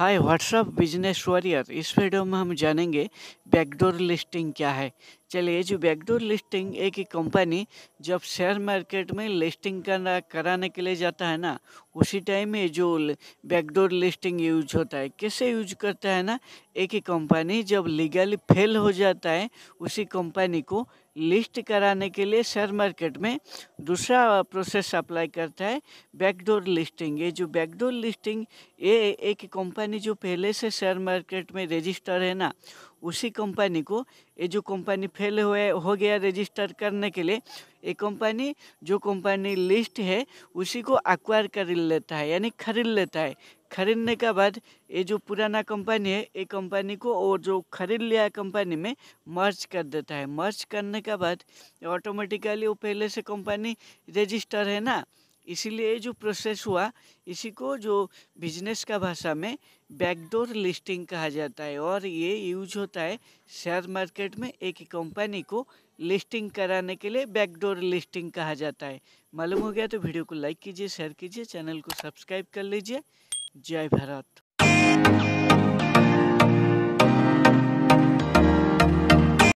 हाय WhatsApp business warrior इस video में हम जानेंगे बैकडोर लिस्टिंग क्या है चलिए जो बैकडोर लिस्टिंग एक ही कंपनी जब शेयर मार्केट में लिस्टिंग करना कराने के लिए जाता है ना उसी टाइम में जो बैकडोर लिस्टिंग यूज होता है कैसे यूज करता है ना एक ही कंपनी जब लीगली फेल हो जाता है उसी कंपनी को लिस्ट कराने के लिए शेयर मार्केट में दूसरा प्रोसेस अप्लाई करता है बैकडोर लिस्टिंग ये जो बैकडोर लिस्टिंग ये एक कंपनी जो पहले से शेयर मार्केट में रजिस्टर है ना उसी कंपनी को ये जो कंपनी फेल हुए हो गया रजिस्टर करने के लिए ये कंपनी जो कंपनी लिस्ट है उसी को एक्वायर कर लेता है यानी खरीद लेता है खरीदने के बाद ये जो पुराना कंपनी है ये कंपनी को और जो खरीद लिया है कंपनी में मर्ज कर देता है मर्ज करने के बाद ऑटोमेटिकली वो पहले से कंपनी रजिस्टर है ना इसीलिए जो प्रोसेस हुआ इसी को जो बिजनेस का भाषा में बैकडोर लिस्टिंग कहा जाता है और ये यूज होता है शेयर मार्केट में एक कंपनी को लिस्टिंग कराने के लिए बैकडोर लिस्टिंग कहा जाता है मालूम हो गया तो वीडियो को लाइक कीजिए शेयर कीजिए चैनल को सब्सक्राइब कर लीजिए जय भारत